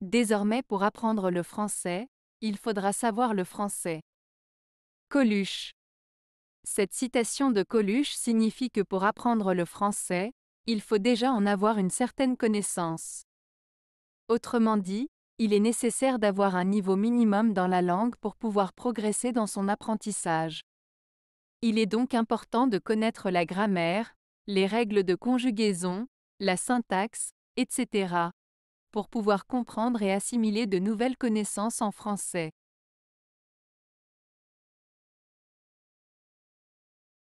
Désormais pour apprendre le français, il faudra savoir le français. Coluche. Cette citation de Coluche signifie que pour apprendre le français, il faut déjà en avoir une certaine connaissance. Autrement dit, il est nécessaire d'avoir un niveau minimum dans la langue pour pouvoir progresser dans son apprentissage. Il est donc important de connaître la grammaire, les règles de conjugaison, la syntaxe, etc pour pouvoir comprendre et assimiler de nouvelles connaissances en français.